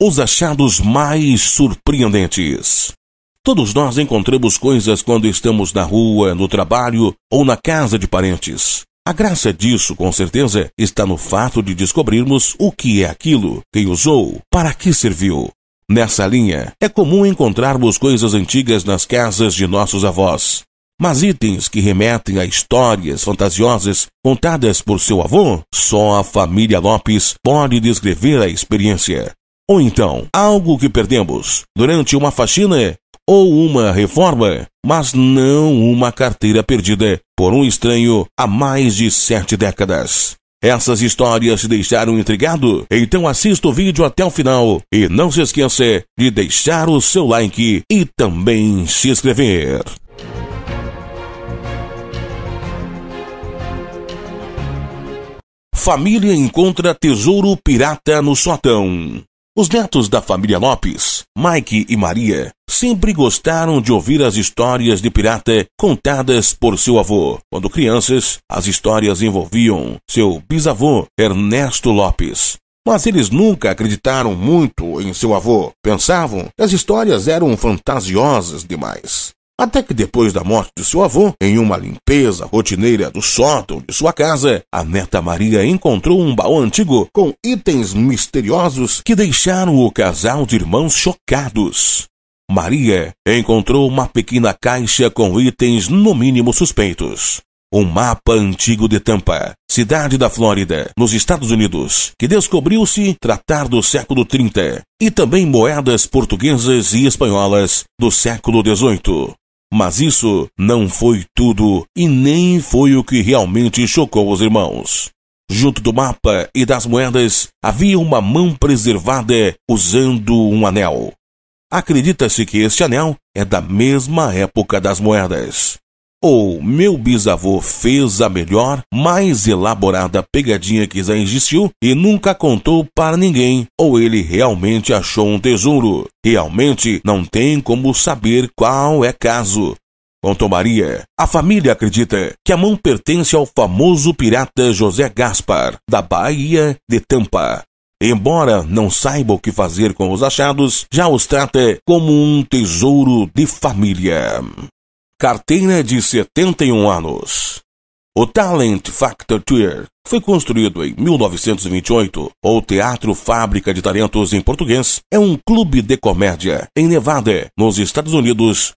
os achados mais surpreendentes. Todos nós encontramos coisas quando estamos na rua, no trabalho ou na casa de parentes. A graça disso, com certeza, está no fato de descobrirmos o que é aquilo, quem usou, para que serviu. Nessa linha, é comum encontrarmos coisas antigas nas casas de nossos avós, mas itens que remetem a histórias fantasiosas contadas por seu avô, só a família Lopes pode descrever a experiência. Ou então, algo que perdemos durante uma faxina ou uma reforma, mas não uma carteira perdida por um estranho há mais de sete décadas. Essas histórias te deixaram intrigado? Então assista o vídeo até o final e não se esqueça de deixar o seu like e também se inscrever. Família encontra tesouro pirata no sótão. Os netos da família Lopes, Mike e Maria, sempre gostaram de ouvir as histórias de pirata contadas por seu avô. Quando crianças, as histórias envolviam seu bisavô, Ernesto Lopes, mas eles nunca acreditaram muito em seu avô. Pensavam que as histórias eram fantasiosas demais. Até que depois da morte de seu avô, em uma limpeza rotineira do sótão de sua casa, a neta Maria encontrou um baú antigo com itens misteriosos que deixaram o casal de irmãos chocados. Maria encontrou uma pequena caixa com itens no mínimo suspeitos. Um mapa antigo de Tampa, cidade da Flórida, nos Estados Unidos, que descobriu-se tratar do século 30, e também moedas portuguesas e espanholas do século 18. Mas isso não foi tudo e nem foi o que realmente chocou os irmãos. Junto do mapa e das moedas havia uma mão preservada usando um anel. Acredita-se que este anel é da mesma época das moedas ou meu bisavô fez a melhor, mais elaborada pegadinha que já existiu e nunca contou para ninguém, ou ele realmente achou um tesouro. Realmente não tem como saber qual é caso. Contou Maria, a família acredita que a mão pertence ao famoso pirata José Gaspar, da Bahia de Tampa. Embora não saiba o que fazer com os achados, já os trata como um tesouro de família. Carteira de 71 anos. O Talent Factor Tour foi construído em 1928. O Teatro Fábrica de Talentos em português é um clube de comédia em Nevada, nos Estados Unidos,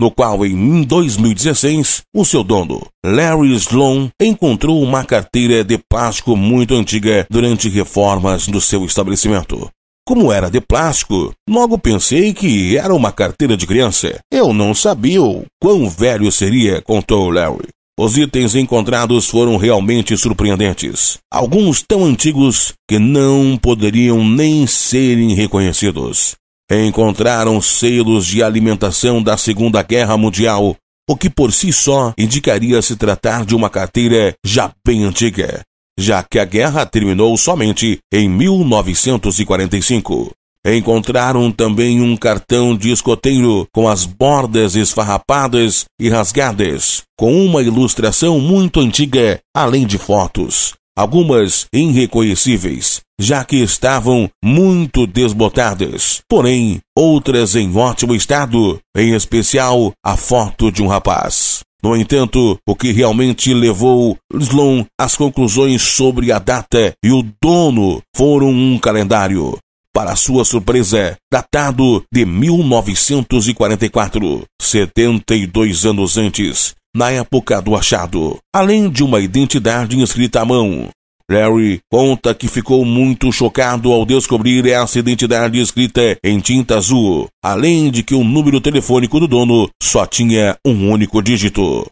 no qual em 2016 o seu dono, Larry Sloan, encontrou uma carteira de plástico muito antiga durante reformas do seu estabelecimento. Como era de plástico, logo pensei que era uma carteira de criança. Eu não sabia o quão velho seria, contou Larry. Os itens encontrados foram realmente surpreendentes, alguns tão antigos que não poderiam nem serem reconhecidos. Encontraram selos de alimentação da Segunda Guerra Mundial, o que por si só indicaria se tratar de uma carteira já bem antiga já que a guerra terminou somente em 1945. Encontraram também um cartão de escoteiro com as bordas esfarrapadas e rasgadas, com uma ilustração muito antiga, além de fotos, algumas irreconhecíveis, já que estavam muito desbotadas, porém outras em ótimo estado, em especial a foto de um rapaz. No entanto, o que realmente levou Sloan às conclusões sobre a data e o dono foram um calendário, para sua surpresa, datado de 1944, 72 anos antes, na época do achado, além de uma identidade inscrita à mão. Larry conta que ficou muito chocado ao descobrir essa identidade escrita em tinta azul, além de que o número telefônico do dono só tinha um único dígito.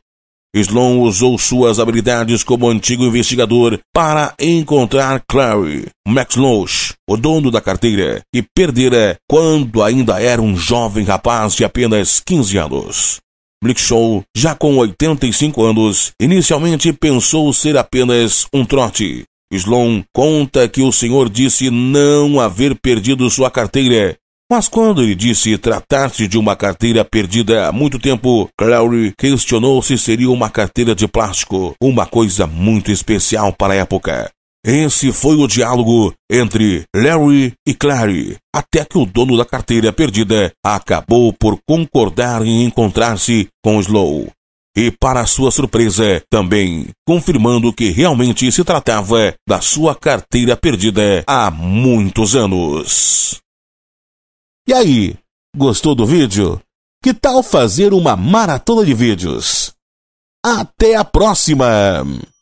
Sloan usou suas habilidades como antigo investigador para encontrar Clary, Max Loach, o dono da carteira, que perdera quando ainda era um jovem rapaz de apenas 15 anos. Public Show, já com 85 anos, inicialmente pensou ser apenas um trote. Sloan conta que o senhor disse não haver perdido sua carteira, mas quando ele disse tratar-se de uma carteira perdida há muito tempo, Clary questionou se seria uma carteira de plástico, uma coisa muito especial para a época. Esse foi o diálogo entre Larry e Clary, até que o dono da carteira perdida acabou por concordar em encontrar-se com Slow. E, para sua surpresa, também confirmando que realmente se tratava da sua carteira perdida há muitos anos. E aí, gostou do vídeo? Que tal fazer uma maratona de vídeos? Até a próxima!